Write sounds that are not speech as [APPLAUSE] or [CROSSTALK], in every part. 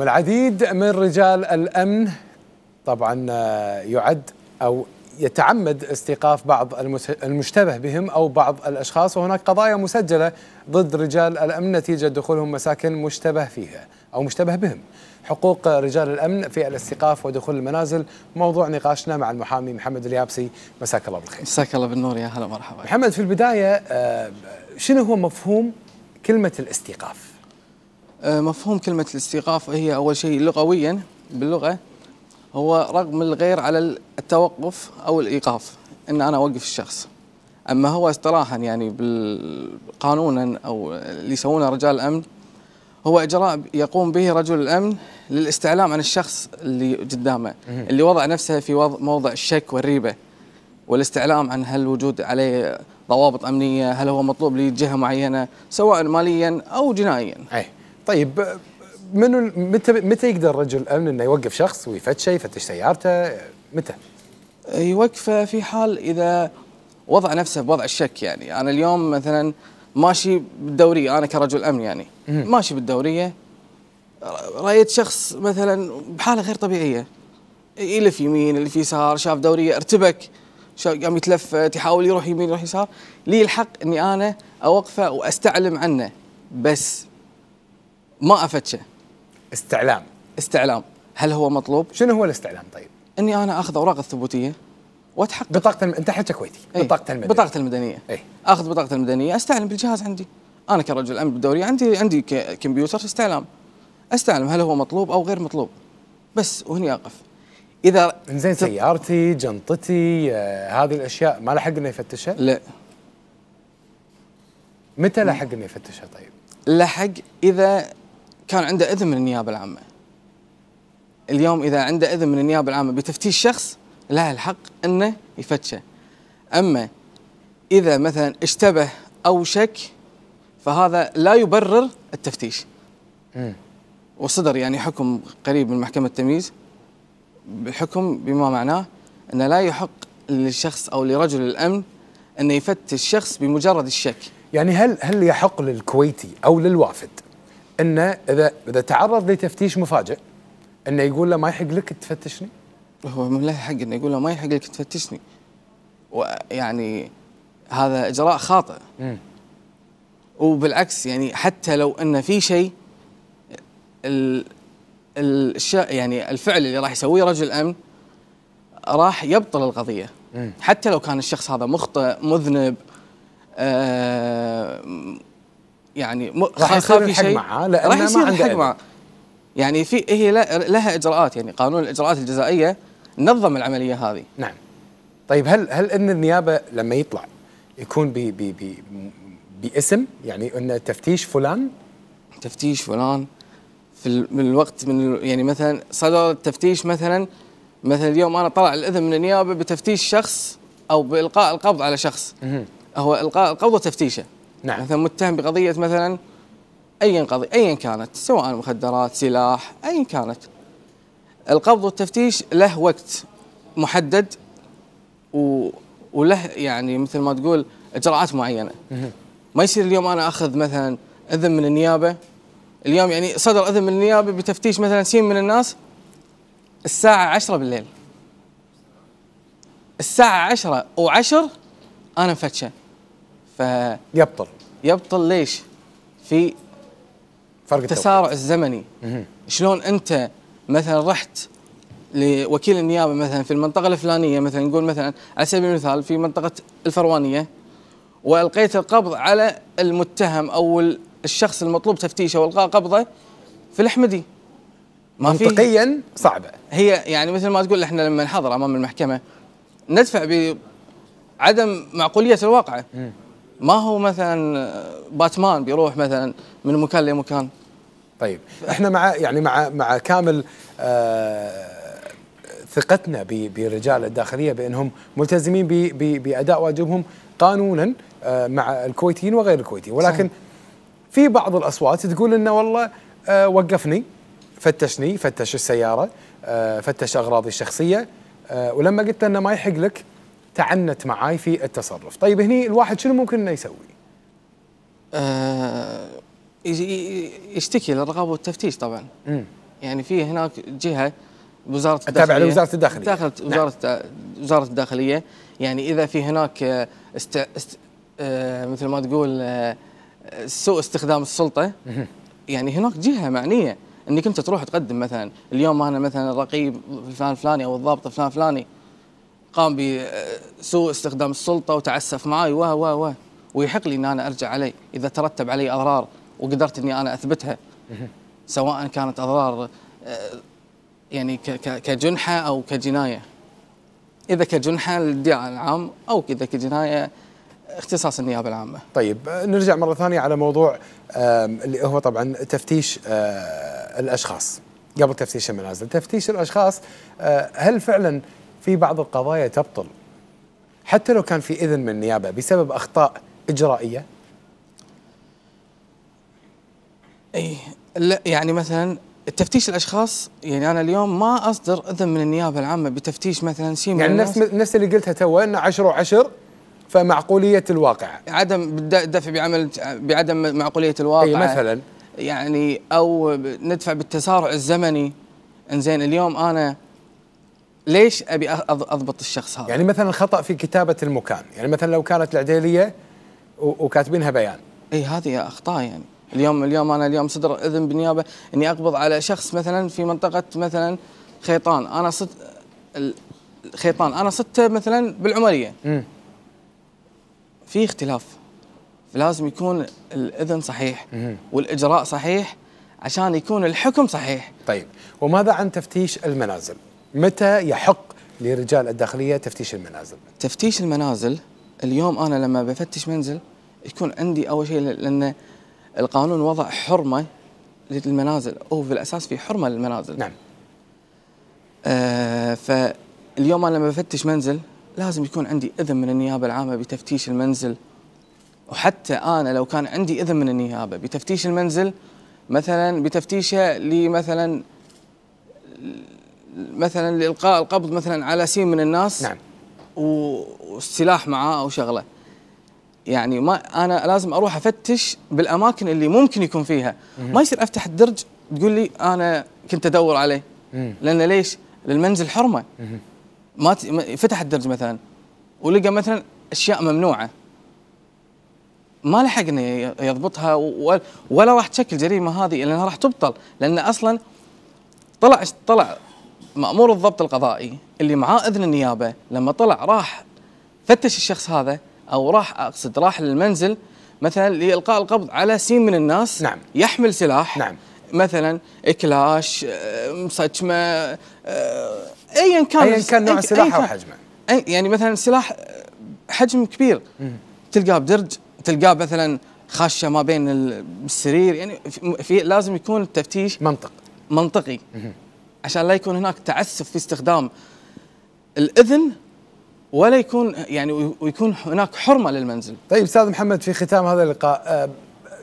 والعديد من رجال الامن طبعا آه، يعد او يتعمد استيقاف بعض المشتبه بهم او بعض الاشخاص وهناك قضايا مسجله ضد رجال الامن نتيجه دخولهم مساكن مشتبه فيها او مشتبه بهم. حقوق رجال الامن في الاستيقاف ودخول المنازل موضوع نقاشنا مع المحامي محمد اليابسي مساك الله بالخير. مساك الله بالنور يا هلا مرحبا. محمد في البدايه آه، شنو هو مفهوم كلمه الاستيقاف؟ آه، مفهوم كلمة الاستيقاف هي أول شيء لغويا باللغة هو رغم الغير على التوقف أو الإيقاف أن أنا أوقف الشخص أما هو اصطلاحا يعني قانونا أو اللي يسوونه رجال الأمن هو إجراء يقوم به رجل الأمن للاستعلام عن الشخص اللي قدامه اللي وضع نفسه في وضع موضع الشك والريبة والاستعلام عن هل وجود عليه ضوابط أمنية هل هو مطلوب لجهة معينة سواء ماليا أو جنائيا أي. طيب منو متى متى يقدر رجل امن انه يوقف شخص ويفتشه يفتش سيارته متى؟ يوقفه في حال اذا وضع نفسه بوضع الشك يعني انا اليوم مثلا ماشي بالدوريه انا كرجل امن يعني ماشي بالدوريه رايت شخص مثلا بحاله غير طبيعيه يلف يمين يلف يسار شاف دوريه ارتبك قام يتلفت يحاول يروح يمين يروح يسار لي الحق اني انا اوقفه واستعلم عنه بس ما افتشه استعلام استعلام هل هو مطلوب؟ شنو هو الاستعلام طيب؟ اني انا اخذ اوراق الثبوتيه واتحقق بطاقه الم... انت حكي كويتي ايه؟ بطاقه المدنيه بطاقه المدنيه ايه؟ اخذ بطاقه المدنيه استعلم بالجهاز عندي انا كرجل امن بالدوري عندي عندي كمبيوتر استعلام استعلم هل هو مطلوب او غير مطلوب بس وهني اقف اذا زين سيارتي جنطتي آه، هذه الاشياء ما له حق انه يفتشها؟ لا متى له حق انه يفتشها طيب؟ لحق اذا كان عنده اذن من النيابه العامه اليوم اذا عنده اذن من النيابه العامه بتفتيش شخص له الحق انه يفتشه اما اذا مثلا اشتبه او شك فهذا لا يبرر التفتيش وصدر يعني حكم قريب من محكمه التمييز بحكم بما معناه انه لا يحق للشخص او لرجل الامن انه يفتش شخص بمجرد الشك يعني هل هل يحق للكويتي او للوافد انه اذا اذا تعرض لتفتيش مفاجئ انه يقول له ما يحق لك تفتشني هو من له حق انه يقول له ما يحق لك تفتشني ويعني هذا اجراء خاطئ م. وبالعكس يعني حتى لو ان في شيء ال يعني الفعل اللي راح يسويه رجل الامن راح يبطل القضيه م. حتى لو كان الشخص هذا مخطئ مذنب آه يعني راح يصير الحق معه لأنه راح يصير الحق معها يعني في هي لها اجراءات يعني قانون الاجراءات الجزائيه نظم العمليه هذه نعم طيب هل هل ان النيابه لما يطلع يكون بي بي بي باسم يعني ان تفتيش فلان تفتيش فلان في من الوقت من يعني مثلا صدر التفتيش مثلا مثلا اليوم انا طلع الاذن من النيابه بتفتيش شخص او بالقاء القبض على شخص هو القاء القبض وتفتيشه نعم مثلا متهم بقضيه مثلا اي قضيه ايا كانت سواء مخدرات سلاح ايا كانت القبض والتفتيش له وقت محدد و... وله يعني مثل ما تقول اجراءات معينه ما يصير اليوم انا اخذ مثلا اذن من النيابه اليوم يعني صدر اذن من النيابه بتفتيش مثلا سين من الناس الساعه 10 بالليل الساعه 10 و10 انا مفتشه يبطل يبطل ليش؟ في فرق التسارع التوقيت. الزمني مه. شلون انت مثلا رحت لوكيل النيابه مثلا في المنطقه الفلانيه مثلا نقول مثلا على سبيل المثال في منطقه الفروانيه والقيت القبض على المتهم او الشخص المطلوب تفتيشه والقاء قبضه في الاحمدي ما منطقيا صعبه هي يعني مثل ما تقول احنا لما نحضر امام المحكمه ندفع بعدم معقوليه الواقعه ما هو مثلا باتمان بيروح مثلا من مكان لمكان طيب احنا مع يعني مع مع كامل آه ثقتنا برجال الداخليه بانهم ملتزمين باداء واجبهم قانونا آه مع الكويتيين وغير الكويتيين ولكن صحيح. في بعض الاصوات تقول انه والله آه وقفني فتشني فتش السياره آه، فتش اغراضي الشخصيه آه، ولما قلت انه ما يحق لك تعنت معاي في التصرف طيب هني الواحد شنو ممكن انه يسوي آه يشتكي للرقابه والتفتيش طبعا م. يعني في هناك جهه وزاره الداخليه تابعه لوزاره الداخليه تابعه نعم. وزاره نعم. وزاره الداخليه يعني اذا في هناك آه، است... است... آه مثل ما تقول آه سوء استخدام السلطه يعني هناك جهه معنيه انك انت تروح تقدم مثلا اليوم انا مثلا الرقيب فلان فلاني او الضابط فلان فلاني قام بسوء استخدام السلطه وتعسف معي و و و ويحق لي ان انا ارجع علي اذا ترتب علي اضرار وقدرت اني انا اثبتها [LAUGHS] سواء كانت اضرار آه، يعني كجنحه او كجنايه اذا كجنحه للدعاء العام او اذا كجنايه اختصاص النيابه العامه. طيب نرجع مره ثانيه على موضوع اللي هو طبعا تفتيش آه، الاشخاص قبل تفتيش المنازل، تفتيش الاشخاص آه، هل فعلا في بعض القضايا تبطل حتى لو كان في إذن من النيابة بسبب أخطاء إجرائية أي لا يعني مثلا التفتيش الاشخاص يعني انا اليوم ما اصدر اذن من النيابه العامه بتفتيش مثلا شيء يعني نفس نفس اللي قلتها تو انه 10 وعشر فمعقوليه الواقع عدم الدفع بعمل بعدم معقوليه الواقع اي مثلا يعني او ندفع بالتسارع الزمني انزين اليوم انا ليش ابي اضبط الشخص هذا يعني مثلا خطا في كتابه المكان يعني مثلا لو كانت العديليه وكاتبينها بيان اي هذه اخطاء يعني اليوم اليوم انا اليوم صدر اذن بالنيابه اني اقبض على شخص مثلا في منطقه مثلا خيطان انا صدت خيطان انا صدته مثلا بالعمريه امم في اختلاف لازم يكون الاذن صحيح والاجراء صحيح عشان يكون الحكم صحيح طيب وماذا عن تفتيش المنازل متى يحق لرجال الداخليه تفتيش المنازل؟ تفتيش المنازل اليوم انا لما بفتش منزل يكون عندي اول شيء لان القانون وضع حرمه للمنازل هو في الاساس في حرمه للمنازل نعم آه فاليوم انا لما بفتش منزل لازم يكون عندي اذن من النيابه العامه بتفتيش المنزل وحتى انا لو كان عندي اذن من النيابه بتفتيش المنزل مثلا بتفتيشه لمثلا مثلا لإلقاء القبض مثلا على سين من الناس نعم والسلاح معاه أو شغلة يعني ما أنا لازم أروح أفتش بالأماكن اللي ممكن يكون فيها ما يصير أفتح الدرج تقول لي أنا كنت أدور عليه لأن ليش؟ للمنزل حرمة ما فتح الدرج مثلا ولقى مثلا أشياء ممنوعة ما لحق انه يضبطها ولا راح تشكل جريمه هذه لانها راح تبطل لان اصلا طلع طلع مأمور الضبط القضائي اللي معاه إذن النيابة لما طلع راح فتش الشخص هذا أو راح أقصد راح للمنزل مثلا لإلقاء القبض على سين من الناس نعم. يحمل سلاح نعم. مثلا كلاش آه، مسجمه آه، ايا كان ايا كان نوع السلاح او حجمه يعني مثلا سلاح آه، حجم كبير تلقاه بدرج تلقاه مثلا خاشه ما بين السرير يعني في لازم يكون التفتيش منطق منطقي عشان لا يكون هناك تعسف في استخدام الاذن ولا يكون يعني ويكون هناك حرمه للمنزل. طيب استاذ محمد في ختام هذا اللقاء آه،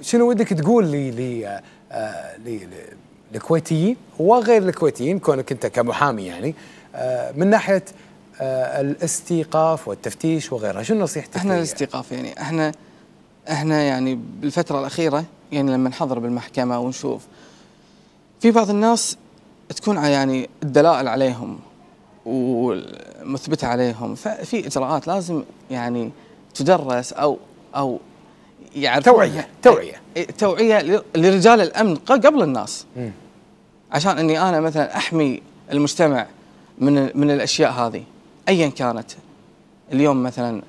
شنو ودك تقول لي لي آه، للكويتيين وغير الكويتيين كونك انت كمحامي يعني آه، من ناحيه الاستيقاف والتفتيش وغيرها شنو نصيحتك احنا الاستيقاف يعني احنا احنا يعني بالفتره الاخيره يعني لما نحضر بالمحكمه ونشوف في بعض الناس تكون يعني الدلائل عليهم ومثبتة عليهم ففي إجراءات لازم يعني تدرس أو أو يعني توعية توعية إيه، توعية لرجال الأمن قبل الناس عشان أني أنا مثلا أحمي المجتمع من من الأشياء هذه أيا كانت اليوم مثلا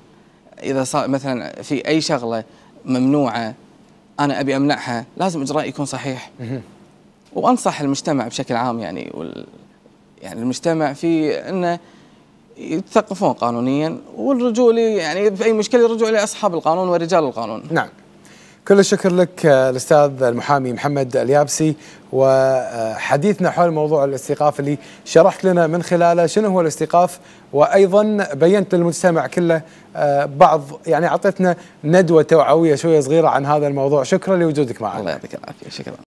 إذا صار مثلا في أي شغلة ممنوعة أنا أبي أمنعها لازم إجراء يكون صحيح مم. وانصح المجتمع بشكل عام يعني وال يعني المجتمع في انه يتثقفون قانونيا والرجوع لي يعني في اي مشكله يرجعوا لاصحاب القانون ورجال القانون. نعم. كل الشكر لك آه، الاستاذ المحامي محمد اليابسي وحديثنا حول موضوع الاستيقاف اللي شرحت لنا من خلاله شنو هو الاستيقاف وايضا بينت للمجتمع كله آه، بعض يعني اعطيتنا ندوه توعويه شويه صغيره عن هذا الموضوع شكرا لوجودك معنا. الله يعطيك العافيه شكرا.